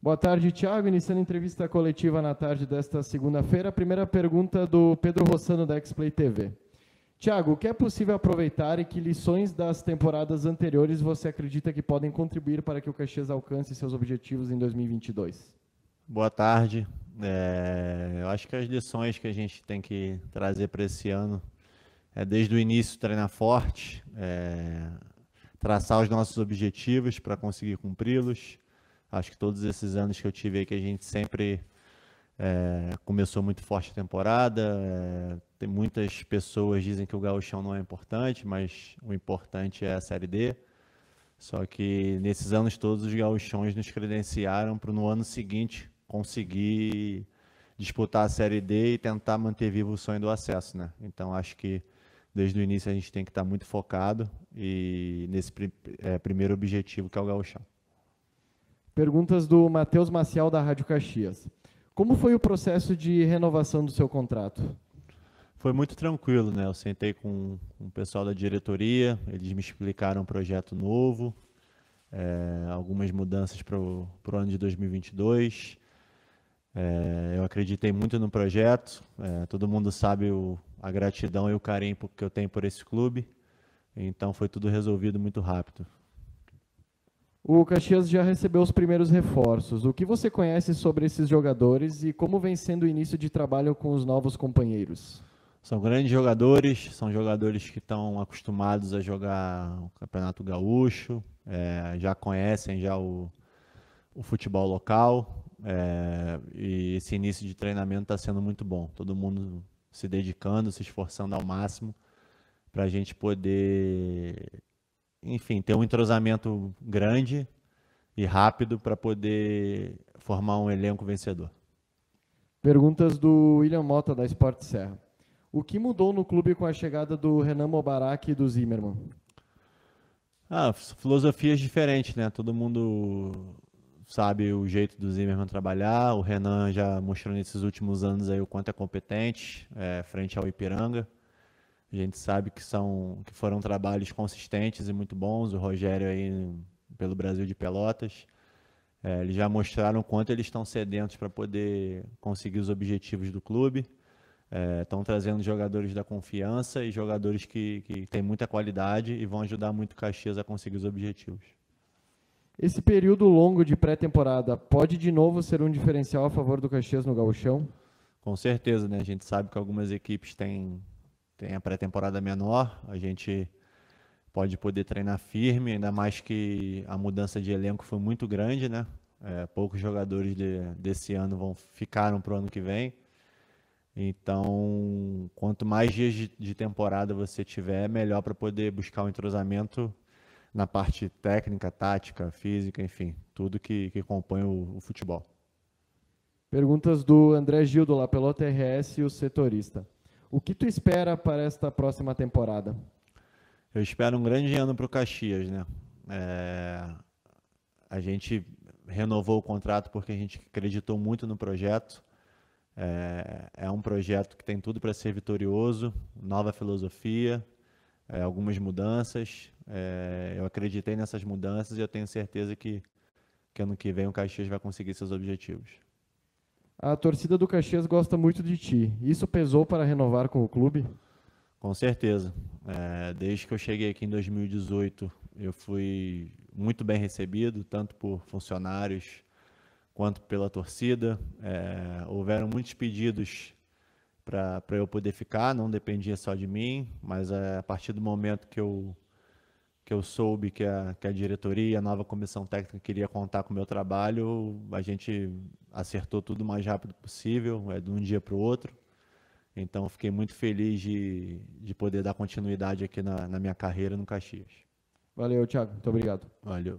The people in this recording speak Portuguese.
Boa tarde, Tiago. Iniciando a entrevista coletiva na tarde desta segunda-feira, a primeira pergunta do Pedro Rossano da Xplay TV. Tiago, o que é possível aproveitar e que lições das temporadas anteriores você acredita que podem contribuir para que o Caxias alcance seus objetivos em 2022? Boa tarde. É, eu acho que as lições que a gente tem que trazer para esse ano é, desde o início, treinar forte, é, traçar os nossos objetivos para conseguir cumpri-los. Acho que todos esses anos que eu tive aí, que a gente sempre é, começou muito forte a temporada. É, tem muitas pessoas dizem que o gauchão não é importante, mas o importante é a Série D. Só que nesses anos todos os gauchões nos credenciaram para no ano seguinte conseguir disputar a Série D e tentar manter vivo o sonho do acesso, né? Então acho que desde o início a gente tem que estar muito focado e nesse é, primeiro objetivo que é o gauchão. Perguntas do Matheus Maciel, da Rádio Caxias. Como foi o processo de renovação do seu contrato? Foi muito tranquilo, né? Eu sentei com o pessoal da diretoria, eles me explicaram um projeto novo, é, algumas mudanças para o ano de 2022. É, eu acreditei muito no projeto, é, todo mundo sabe o, a gratidão e o carinho que eu tenho por esse clube, então foi tudo resolvido muito rápido. O Caxias já recebeu os primeiros reforços. O que você conhece sobre esses jogadores e como vem sendo o início de trabalho com os novos companheiros? São grandes jogadores, são jogadores que estão acostumados a jogar o Campeonato Gaúcho, é, já conhecem já o, o futebol local é, e esse início de treinamento está sendo muito bom. Todo mundo se dedicando, se esforçando ao máximo para a gente poder enfim, ter um entrosamento grande e rápido para poder formar um elenco vencedor. Perguntas do William Mota, da Esporte Serra. O que mudou no clube com a chegada do Renan Mobarak e do Zimmerman? Ah, filosofias diferentes, né? Todo mundo sabe o jeito do Zimmerman trabalhar. O Renan já mostrou nesses últimos anos aí o quanto é competente é, frente ao Ipiranga. A gente sabe que são que foram trabalhos consistentes e muito bons. O Rogério aí pelo Brasil de Pelotas, é, eles já mostraram quanto eles estão sedentos para poder conseguir os objetivos do clube. Estão é, trazendo jogadores da confiança e jogadores que, que têm muita qualidade e vão ajudar muito o Caxias a conseguir os objetivos. Esse período longo de pré-temporada pode de novo ser um diferencial a favor do Caxias no gauchão? Com certeza, né? A gente sabe que algumas equipes têm tem a pré-temporada menor, a gente pode poder treinar firme, ainda mais que a mudança de elenco foi muito grande, né? É, poucos jogadores de, desse ano vão ficaram para o ano que vem. Então, quanto mais dias de, de temporada você tiver, melhor para poder buscar o um entrosamento na parte técnica, tática, física, enfim, tudo que, que compõe o, o futebol. Perguntas do André Gildo, lá pelo TRS e o setorista. O que tu espera para esta próxima temporada? Eu espero um grande ano para o Caxias, né? É... A gente renovou o contrato porque a gente acreditou muito no projeto. É, é um projeto que tem tudo para ser vitorioso, nova filosofia, é, algumas mudanças. É, eu acreditei nessas mudanças e eu tenho certeza que, que ano que vem o Caxias vai conseguir seus objetivos. A torcida do Caxias gosta muito de ti. Isso pesou para renovar com o clube? Com certeza. É, desde que eu cheguei aqui em 2018, eu fui muito bem recebido, tanto por funcionários quanto pela torcida. É, houveram muitos pedidos para eu poder ficar, não dependia só de mim, mas é, a partir do momento que eu que eu soube que a, que a diretoria, a nova comissão técnica queria contar com o meu trabalho, a gente acertou tudo o mais rápido possível, é de um dia para o outro. Então, fiquei muito feliz de, de poder dar continuidade aqui na, na minha carreira no Caxias. Valeu, Thiago. Muito obrigado. Valeu.